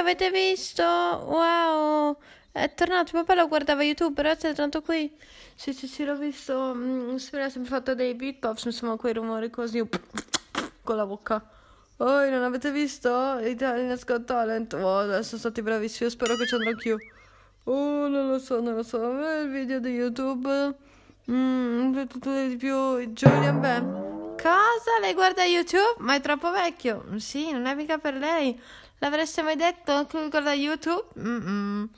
avete visto? Wow! È tornato, papà lo guardava YouTube, però è tornato qui. Sì, sì, sì, l'ho visto. Mm, mi sembra sempre fatto dei beatbox, insomma, quei rumori così con la bocca. Oh, non avete visto? Italian Got Talent. Oh, adesso stati bravissimi, io spero che ci andrò anch'io. Oh, non lo so, non lo so. Il video di YouTube. Mmm, tutto di più. Julian Bam. Cosa? Lei guarda YouTube? Ma è troppo vecchio. Sì, non è mica per lei. L'avreste mai detto anche guarda YouTube? Mm-mm.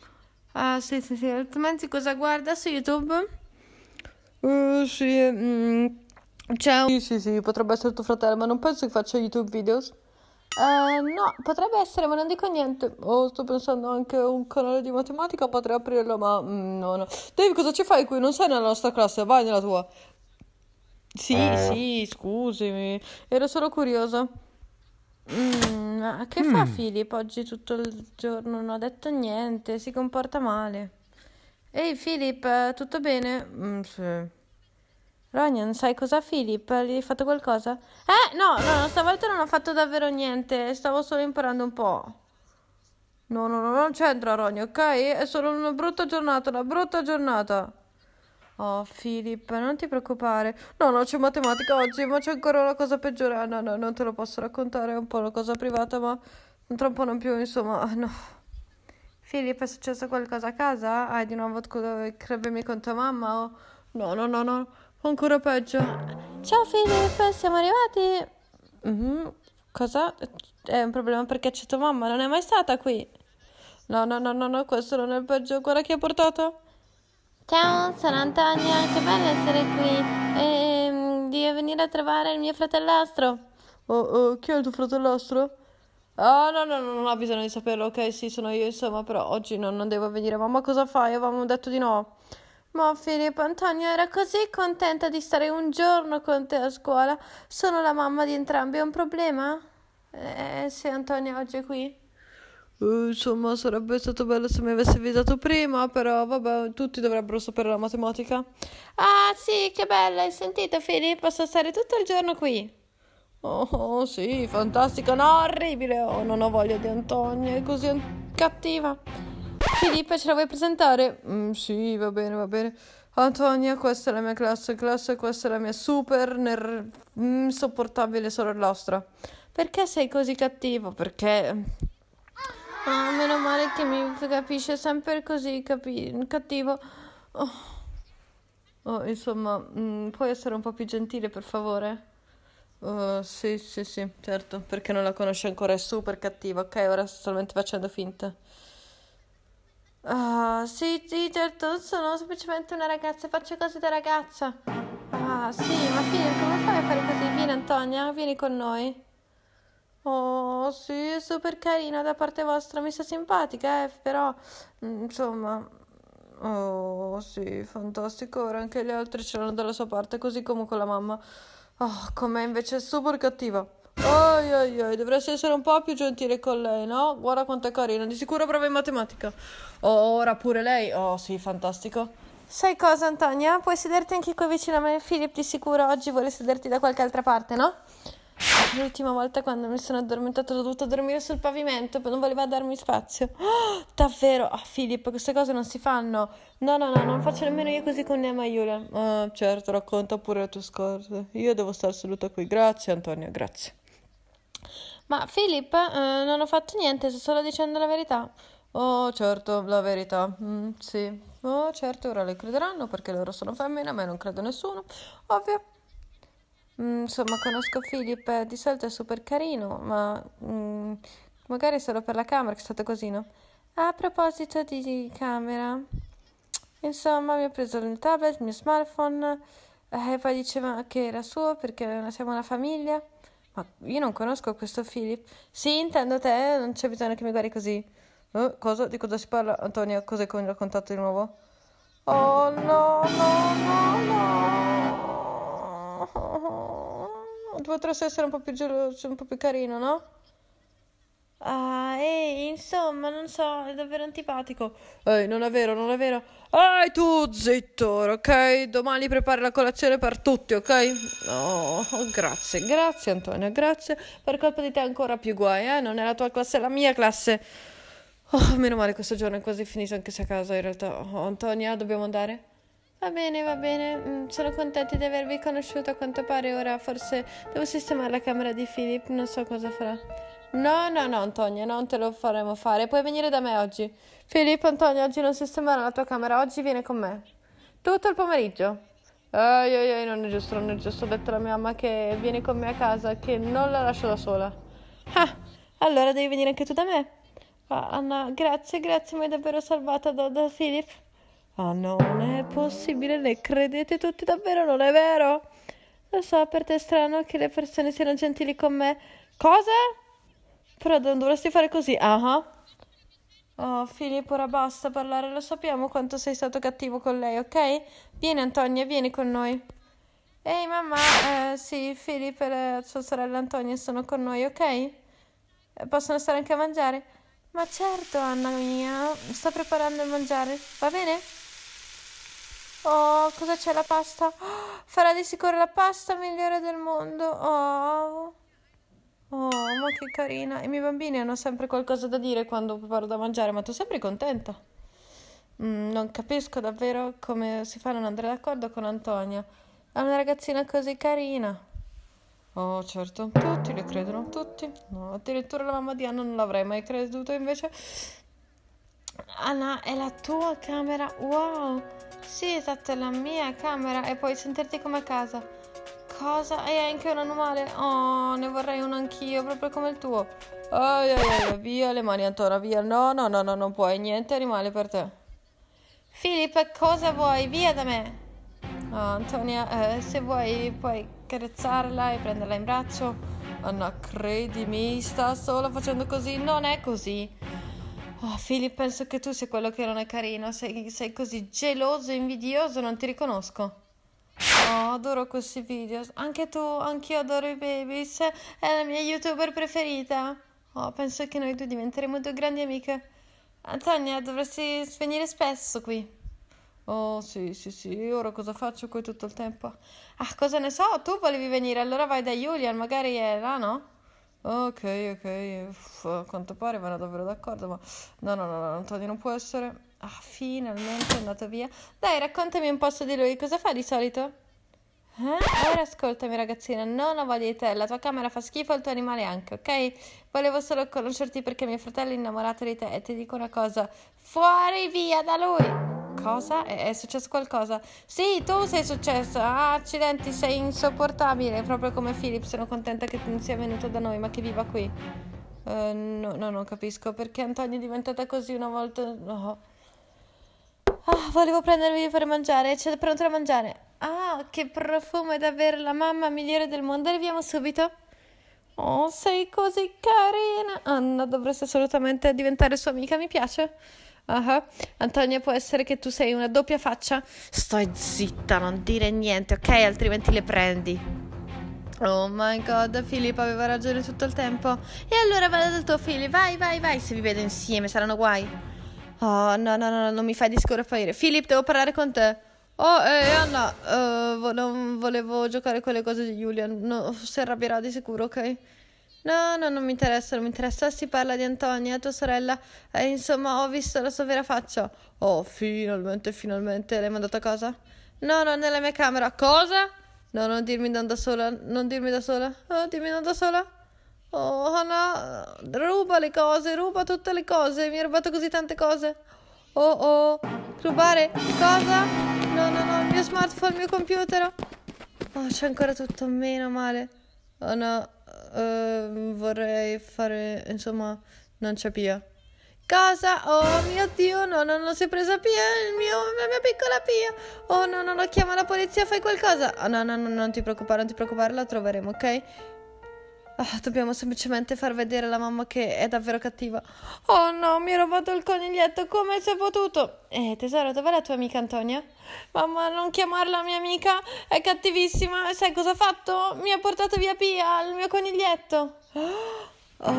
Ah, sì, sì, sì. Altrimenti cosa guarda su YouTube? Uh, sì, mm. c'è un... Sì, sì, sì, potrebbe essere tuo fratello, ma non penso che faccia YouTube videos. Uh, no, potrebbe essere, ma non dico niente. Oh, sto pensando anche a un canale di matematica, potrei aprirlo, ma mm, no, no. Dave, cosa ci fai qui? Non sei nella nostra classe, vai nella tua. Sì, eh. sì, scusami, ero solo curiosa. Mm, che fa Mm. Filippo oggi tutto il giorno? Non ha detto niente, si comporta male. Ehi Filippo, tutto bene? Mm, sì. Ronion, sai cosa Filippo? Gli hai fatto qualcosa? Eh, no, no, no, stavolta non ho fatto davvero niente, stavo solo imparando un po'. No, no, no, non c'entra Ronion, ok? È solo una brutta giornata, una brutta giornata. Oh, Filippo, non ti preoccupare. No, no, c'è matematica oggi, ma c'è ancora una cosa peggiore. Ah, no, no, non te lo posso raccontare, è un po' una cosa privata, ma tra un po' non più, insomma, ah, no. Filippo, è successo qualcosa a casa? Hai di nuovo crepemi con tua mamma? O... No, no, no, no, ancora peggio. Ciao, Filippo, siamo arrivati. Mm-hmm. Cosa? È un problema perché c'è tua mamma, non è mai stata qui. No, no, no, no, no, questo non è il peggio. Guarda chi ha portato. Ciao, sono Antonia, che bello essere qui e ehm, di venire a trovare il mio fratellastro. Oh, oh, chi è il tuo fratellastro? Oh, no, no, no, non ho bisogno di saperlo, ok, sì, sono io, insomma, però oggi non, non devo venire. Mamma, cosa fai? Avevamo detto di no. Ma Filippo Antonio era così contenta di stare un giorno con te a scuola. Sono la mamma di entrambi, è un problema? Eh, se Antonio oggi è qui? eh, insomma sarebbe stato bello se mi avesse avvisato prima, però vabbè, tutti dovrebbero sapere la matematica. Ah sì, che bello, hai sentito Filippo? Posso stare tutto il giorno qui. Oh, oh sì, fantastico, no, orribile. Oh, non ho voglia di Antonia, è così an- cattiva. Filippo, ce la vuoi presentare? Mm, sì, va bene, va bene. Antonia, questa è la mia classe, classe, questa è la mia super ner- mm, insopportabile sorellastra. Perché sei così cattivo? Perché Ah, meno male che mi capisce sempre così capi- cattivo. Oh. oh insomma, mh, mm, puoi essere un po' più gentile, per favore? Uh, sì, sì, sì, certo, perché non la conosce ancora, è super cattiva. Ok, ora sto solamente facendo finta. Ah, sì, sì, certo, sono semplicemente una ragazza, faccio cose da ragazza. Ah, sì, ma Phil, come fai a fare così? Vieni Antonia, vieni con noi. Oh, sì, super carina da parte vostra, mi sta simpatica, eh, però mm, insomma. Oh, sì, fantastico. Ora anche le altre c'erano dalla sua parte, così come con la mamma. Oh, con invece super cattiva. Oi, oi, oi, dovresti essere un po' più gentile con lei, no? Guarda quanto è carina, di sicuro brava in matematica. Oh, ora pure lei. Oh, sì, fantastico. Sai cosa, Antonia? Puoi sederti anche qui vicino a me. Filippo, di sicuro oggi vuole sederti da qualche altra parte, no? L'ultima volta quando mi sono addormentata ho dovuto dormire sul pavimento perché non voleva darmi spazio. Oh, davvero? Ah, oh, Filippo, queste cose non si fanno. No, no, no, non faccio nemmeno io così con Nema Giulia. Ah, certo, racconta pure le tue scorte. Io devo star seduta qui. Grazie, Antonio, grazie. Ma Filippo, eh, non ho fatto niente, sto solo dicendo la verità. Oh, certo, la verità. Mm, sì. Oh, certo, ora le crederanno perché loro sono femmine, a me non credo nessuno. Ovvio. Mm, insomma, conosco Philip, eh, di solito è super carino, ma mm, magari solo per la camera che è stato così, no? A proposito di, camera, insomma, mi ha preso il tablet, il mio smartphone, eh, e poi diceva che era suo perché siamo una famiglia. Ma io non conosco questo Philip. Sì, intendo te, non c'è bisogno che mi guardi così. Eh, cosa? Di cosa si parla, Antonio? Cosa hai raccontato di nuovo? Oh no, no, no, no! Potresti essere un po' più geloso, un po' più carino, no? Ah, ehi, insomma, non so, è davvero antipatico. Ehi, non è vero, non è vero. Ehi, tu zitto, ok? Domani prepari la colazione per tutti, ok? No, oh, grazie, grazie Antonio, grazie. Per colpa di te ancora più guai, eh? Non è la tua classe, è la mia classe. Oh, meno male questo giorno è quasi finito anche se a casa in realtà. Oh, Antonia, dobbiamo andare? Va bene, va bene, mm, sono contenta di avervi conosciuto, a quanto pare ora forse devo sistemare la camera di Philip, non so cosa farà. No, no, no, Antonio, non te lo faremo fare, puoi venire da me oggi. Filippo, Antonio, oggi non sistemerà la tua camera, oggi vieni con me. Tutto il pomeriggio. Ai, ai, ai, non è giusto, non è giusto, ho detto alla mia mamma che vieni con me a casa, che non la lascio da sola. Ah, allora devi venire anche tu da me. Ah, Anna, grazie, grazie, mi hai davvero salvata da, da Philip. Ah, non è possibile, ne credete tutti davvero, non è vero? Lo so, per te è strano che le persone siano gentili con me. Cosa? Però non dovresti fare così, ah. Uh-huh. Oh, Filippo, ora basta parlare, lo sappiamo quanto sei stato cattivo con lei, ok? Vieni Antonia, vieni con noi. Ehi mamma, eh, sì, Filippo e la sua sorella Antonia sono con noi, ok? Eh, possono stare anche a mangiare? Ma certo, Anna mia, sto preparando il mangiare, va bene? Oh, cosa c'è la pasta? Oh, farà di sicuro la pasta migliore del mondo. Oh. Oh, ma che carina. I miei bambini hanno sempre qualcosa da dire quando parlo da mangiare, ma tu sempre contenta. Mm, non capisco davvero come si fa a non andare d'accordo con Antonia. È una ragazzina così carina. Oh, certo, tutti le credono, tutti. No, addirittura la mamma di Anna non l'avrei mai creduto, invece Anna, è la tua camera? Wow! Sì, esatto, è la mia camera e puoi sentirti come a casa. Cosa? Hai anche un animale? Oh, ne vorrei uno anch'io, proprio come il tuo. Oh, yeah, yeah, via le mani, Antora, via. No, no, no, no, non puoi, niente animale per te. Filippo, cosa vuoi? Via da me! Oh, Antonia, eh, se vuoi puoi carezzarla e prenderla in braccio. Anna, credimi, sta solo facendo così. Non è così. Oh, Philip, penso che tu sia quello che non è carino. Sei, sei così geloso e invidioso, non ti riconosco. Oh, adoro questi video. Anche tu, anch'io adoro i babies. È la mia youtuber preferita. Oh, penso che noi due diventeremo due grandi amiche. Antonia, dovresti venire spesso qui. Oh, sì, sì, sì, ora cosa faccio qui tutto il tempo? Ah, cosa ne so? Tu volevi venire, allora vai da Julian, magari è là, no? Ok, ok, Uff, a quanto pare vanno davvero d'accordo, ma no, no, no, no, Tony non può essere. Ah, finalmente è andato via. Dai, raccontami un po' su di lui, cosa fa di solito? Eh? Ora ascoltami ragazzina, non ho voglia di te, la tua camera fa schifo e il tuo animale anche, ok? Volevo solo conoscerti perché mio fratello è innamorato di te e ti dico una cosa, fuori via da lui! Cosa? È, è successo qualcosa? Sì, tu sei successo. Ah, accidenti, sei insopportabile. Proprio come Philip. Sono contenta che tu non sia venuto da noi, ma che viva qui. Uh, no, no, non capisco perché Antonio è diventata così una volta. No. Ah, volevo prendervi per mangiare. C'è pronto da mangiare. Ah, che profumo è davvero la mamma migliore del mondo. Arriviamo subito. Oh, sei così carina. Anna dovresti assolutamente diventare sua amica, mi piace. Uh-huh. Antonia, può essere che tu sei una doppia faccia? Stai zitta, non dire niente, ok? Altrimenti le prendi. Oh my god, Filippo aveva ragione tutto il tempo. E allora vado dal tuo figlio, vai, vai, vai, se vi vedo insieme saranno guai. Oh, no, no, no, non mi fai discorrere. Filippo, devo parlare con te. Oh, eh, Anna, uh, vo- non volevo giocare con le cose di Julian. No, si arrabbierà di sicuro, ok? No, no, non mi interessa, non mi interessa. Si parla di Antonia, tua sorella. Eh, insomma, ho visto la sua vera faccia. Oh, finalmente, finalmente. L'hai mandata a casa? No, no, nella mia camera. Cosa? No, non dirmi non da sola. Non dirmi da sola. Oh, dimmi non da sola. Oh, no. Ruba le cose, ruba tutte le cose. Mi ha rubato così tante cose. Oh, oh. Rubare cosa? No, no, no. Il mio smartphone, il mio computer. Oh, c'è ancora tutto. Meno male. Oh, no uh, vorrei fare, insomma, non c'è Pia. Cosa? Oh mio Dio, no, non lo si è presa Pia, il mio, la mia piccola Pia. Oh no, no, no, chiama la polizia, fai qualcosa. Oh, no, no, no, non ti preoccupare, non ti preoccupare, la troveremo, ok? Oh, dobbiamo semplicemente far vedere alla mamma che è davvero cattiva. Oh no, mi ha rubato il coniglietto, come si è potuto? Eh, tesoro, dov'è la tua amica Antonia? Mamma, non chiamarla mia amica, è cattivissima. Sai cosa ha fatto? Mi ha portato via Pia, il mio coniglietto. Oh,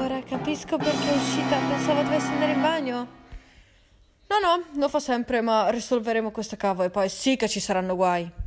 ora capisco perché è uscita, pensavo dovesse andare in bagno. No, no, lo fa sempre, ma risolveremo questo cavo e poi sì che ci saranno guai.